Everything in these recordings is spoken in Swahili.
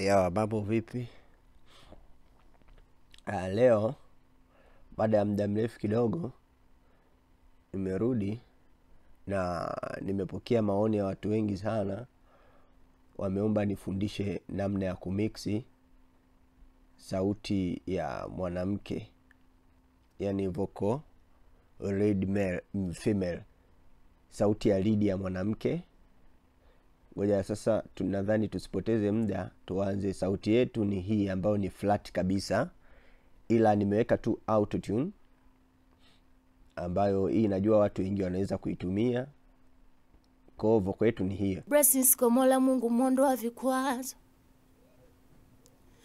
Ya mambo vipi? Ah, leo baada ya muda mrefu kidogo nimerudi na nimepokea maoni ya watu wengi sana, wameomba nifundishe namna ya kumiksi sauti ya mwanamke, yani vocal lead female, sauti ya lead ya mwanamke ngoja sasa nadhani tusipoteze muda tuanze sauti yetu ni hii ambayo ni flat kabisa ila nimeweka tu autotune ambayo hii najua watu wengi wanaweza kuitumia kwao voko yetu ni hiyo brasiscomola mungu mondo wa vikwazo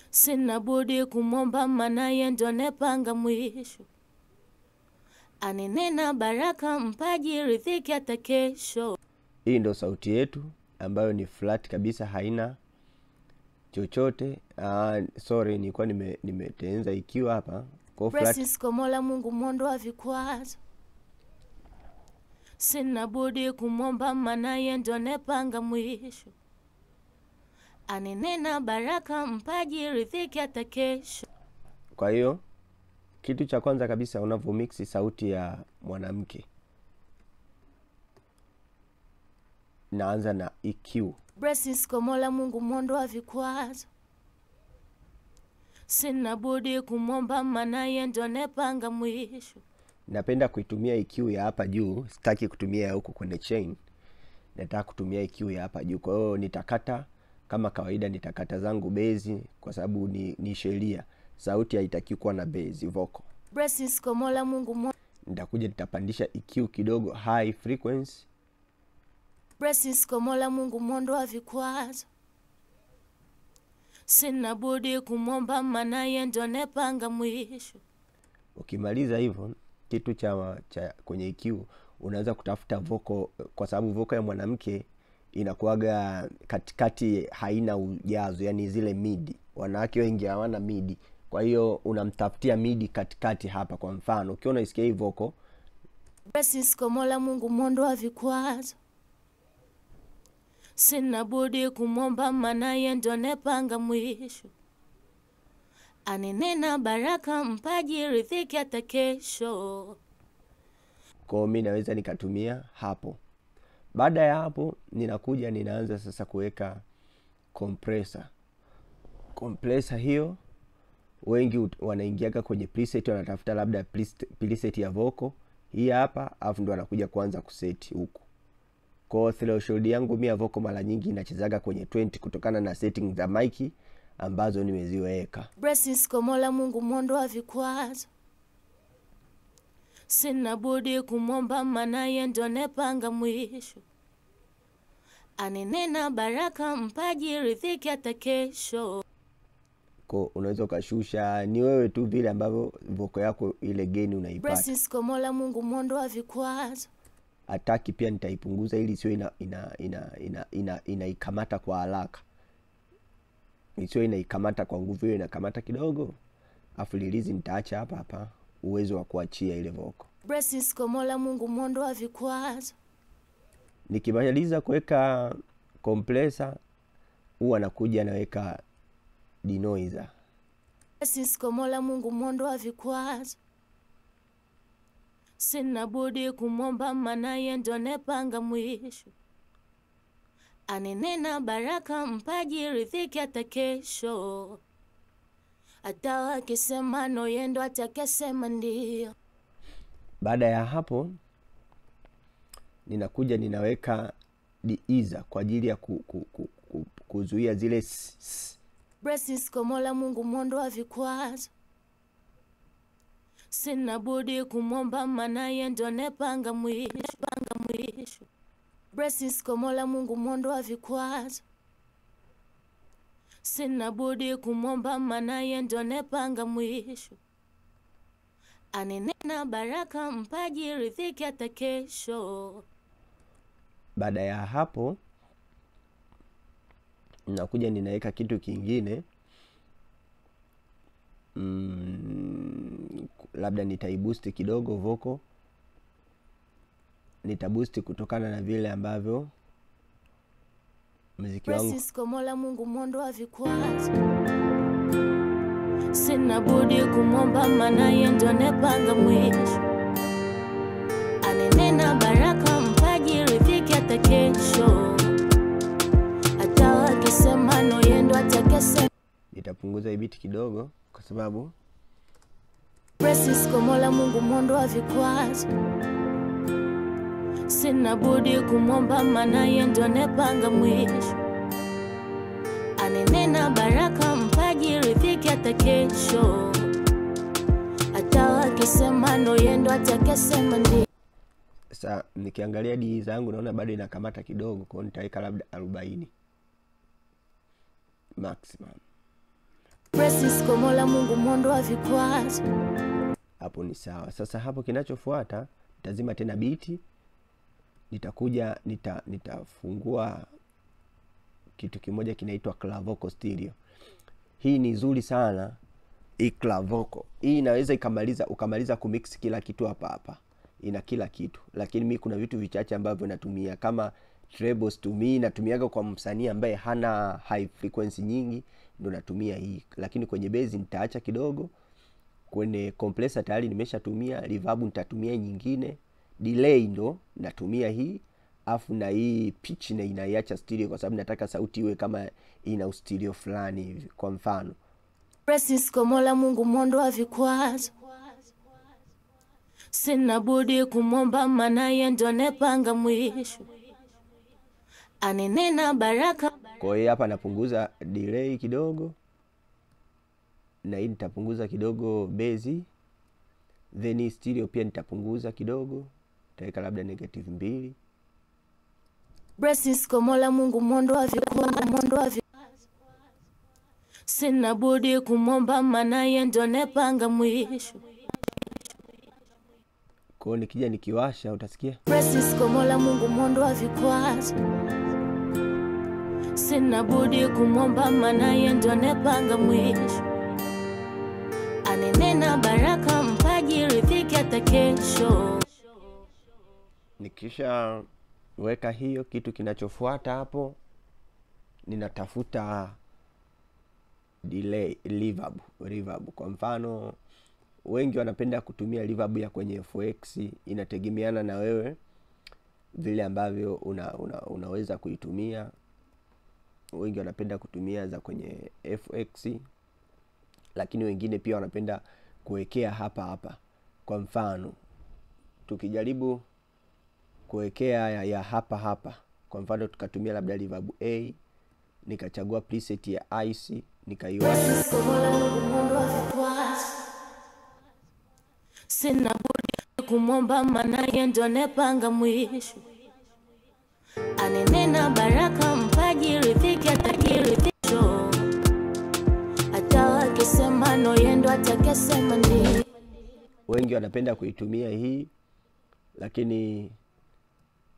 sina budi kumwomba manaye ndo nepanga mwisho anenena baraka mpaji ridhiki hata kesho hii ndo sauti yetu ambayo ni flat kabisa haina chochote ah, sorry nilikuwa nimetenza nime ikiwa hapa komola mungu mondo wa vikwazo sina budi kumwomba manaye ndo nepanga mwisho anenena baraka mpaji ridhiki hata kesho kwa hiyo kitu cha kwanza kabisa unavyomiksi sauti ya mwanamke naanza na EQ. Blessings kwa Mola Mungu mwondo wa vikwazo, sina budi kumwomba, maana yeye ndo nepanga mwisho. Napenda kuitumia EQ ya hapa juu, sitaki kutumia ya huku kwenye chain, nataka kutumia EQ ya hapa juu. Kwa hiyo nitakata kama kawaida, nitakata zangu bezi kwa sababu ni, ni sheria, sauti haitakiwi kuwa na bezi vocal. Blessings kwa Mola Mungu mwondo, Nitakuja nitapandisha EQ kidogo high frequency blessings Mola Mungu wa vikwazo, sina budi kumwomba, manaye ndo nepanga mwisho. Ukimaliza hivyo kitu cha, cha kwenye IQ unaweza kutafuta voko, kwa sababu voko ya mwanamke inakuwaga katikati, haina ujazo, yani zile midi. Wanawake wengi hawana midi, kwa hiyo unamtafutia midi katikati hapa. Kwa mfano ukiona isikia hii voko Francisco, Mola Mungu wa vikwazo sina budi kumwomba, manaye ndo nepanga mwisho. Anenena baraka, mpaji riziki hata kesho. Kwa mi naweza nikatumia hapo. Baada ya hapo, ninakuja ninaanza sasa kuweka kompresa kompresa hiyo wengi wanaingiaga kwenye preset, wanatafuta labda preset ya voko hii hapa, alafu ndo anakuja kuanza kuseti huku kwa threshold yangu mia voko mara nyingi inachezaga kwenye 20 kutokana na setting za mic ambazo nimeziweka. Blessings mungu Mola wa vikwazo. Sina budi kumwomba manaye ndo nepanga mwisho. Anenena baraka mpaji ridhiki hata kesho. ko unaweza ukashusha, ni wewe tu vile ambavyo voko yako ile geni unaipata. Blessings mungu Mola wa vikwazo ataki pia nitaipunguza ili sio ina, ina, ina, ina, ina, inaikamata kwa haraka isiwe inaikamata kwa nguvu hiyo inakamata kidogo afu lilizi nitaacha hapa hapa uwezo wa kuachia ile voko komola mungu mwondo wa vikwazo nikimaliza kuweka kompresa huwa nakuja naweka dinoiza komola mungu mwondo wa vikwazo Sina budi kumwomba manaye ndo nepanga mwisho, anenena baraka mpaji riziki hata kesho, hata wakisema noye ndo atakesema ndio. Baada ya hapo ninakuja ninaweka diiza kwa ajili ya ku, ku, ku, ku, kuzuia zile s -s. Komola Mungu mwondo wa vikwazo Sina budi kumwomba, manaye ndo nepanga mwisho, panga mwisho. Blessings kwa Mola Mungu mwondoa vikwazo. Sina budi kumwomba, manaye ndo nepanga mwisho. Anenena baraka, mpaji riziki hata kesho. Baada ya hapo nakuja ninaweka kitu kingine mm labda nitaibusti kidogo voko nitabusti kutokana na vile ambavyo mziki wangu Mungu mwondo wa vikwazo, sinabudi kumwomba, maana yeye ndo anepanga mwisho, anenena baraka, mpaji riziki hata kesho, hata wakisema no, yeye Nitapunguza ibiti kidogo kwa sababu como la Mungu mondo mwondoa vikwazo, sina budi kumwomba, maana yeye ndo anepanga mwisho, anenena baraka, mpaji riziki hata kesho, hata wakisema no, yeye ndo atakesema ndio. Sasa nikiangalia dili zangu naona bado inakamata kidogo, kwa nitaweka labda arobaini maximum. Mola Mungu Hapo ni sawa. Sasa hapo kinachofuata nitazima tena biti, nitakuja nita, nitafungua kitu kimoja kinaitwa clavoco studio Hii ni nzuri sana hii clavoco. Hii inaweza ikamaliza ukamaliza kumix kila kitu hapa hapa, ina kila kitu, lakini mi kuna vitu vichache ambavyo natumia kama trebles natumiaga kwa msanii ambaye hana high frequency nyingi ndo natumia hii lakini kwenye bezi nitaacha kidogo kwenye compressor tayari nimeshatumia reverb nitatumia nyingine delay ndo natumia hii afu na hii pitch na inaiacha stereo kwa sababu nataka sauti iwe kama ina ustereo fulani hivi kwa mfano francisco mungu mondo wa vikwazo sina budi kumwomba manaye ndo nepanga mwisho anenena baraka. Kwa hiyo hapa napunguza delay kidogo, na hii nitapunguza kidogo bezi, then stereo pia nitapunguza kidogo, nitaweka labda negative mbili. Blessings kwa Mola Mungu mondo wa vikwazo, mondo wa vikwazo, sina budi kumwomba, maana yeye ndo nepanga mwisho kwao. Nikija nikiwasha utasikia Blessings kwa Mola Mungu mondo wa vikwazo sina budi kumwomba, manaye ndo anepanga mwisho, anenena baraka, mpaji riziki hata kesho. Nikisha weka hiyo kitu, kinachofuata hapo ninatafuta delay reverb, reverb. Kwa mfano wengi wanapenda kutumia reverb ya kwenye FX, inategemeana na wewe vile ambavyo una, una, unaweza kuitumia wengi wanapenda kutumia za kwenye fx lakini wengine pia wanapenda kuwekea hapa hapa kwa mfano tukijaribu kuwekea ya, ya hapa hapa kwa mfano tukatumia labda livabu a nikachagua preset ya ic nikaiwa kumwomba manaye ndo nepanga mwisho Wengi wanapenda kuitumia hii, lakini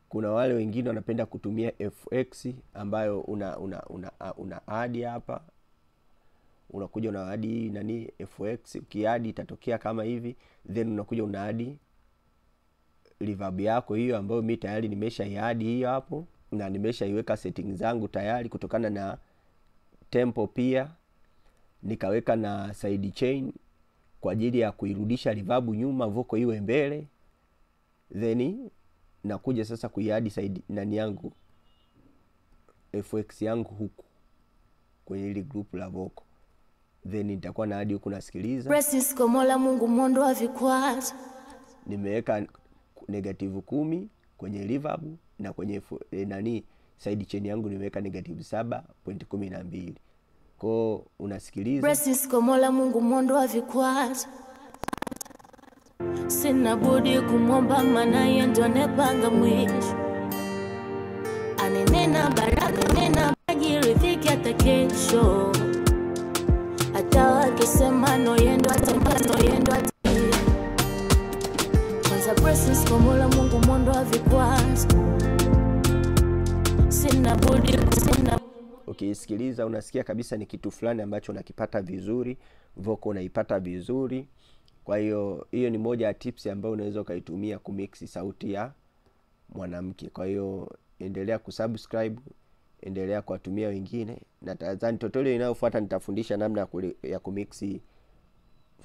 kuna wale wengine wanapenda kutumia fx ambayo una una una, una adi hapa unakuja una adi hii nani fx ukiadi itatokea kama hivi then unakuja una adi livab yako hiyo ambayo mi tayari nimesha iadi hiyo hapo na nimeshaiweka setting zangu tayari kutokana na tempo pia nikaweka na side chain kwa ajili ya kuirudisha rivabu nyuma, voko iwe mbele, then nakuja sasa kuiadi side nani yangu FX yangu huku kwenye ili group la voko, then nitakuwa na adi huku nasikiliza. Francisco Mola Mungu mondo wa vikwazo, nimeweka negative kumi kwenye livabu na kwenye eh, nani side chain yangu nimeweka negative saba point kumi na mbili ko unasikiliza. Francisco Mola Mungu mondo wa vikwazo, sina budi kumwomba, maana yeye ndo anepanga mwisho, anenena baraka, nena maji riziki hata kesho, hata wakisema noyendo atangaza noyendo ata kwanza Francisco Mola Mungu mondo wa vikwazo, sina budi kusina ukiisikiliza unasikia kabisa ni kitu fulani ambacho unakipata vizuri voko unaipata vizuri kwa hiyo hiyo ni moja ya tips ambayo unaweza ukaitumia kumiksi sauti ya mwanamke kwa hiyo endelea kusubscribe endelea kuwatumia wengine na nadhani totolio inayofuata nitafundisha namna ya kumiksi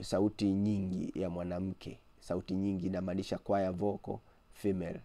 sauti nyingi ya mwanamke sauti nyingi inamaanisha kwaya voko female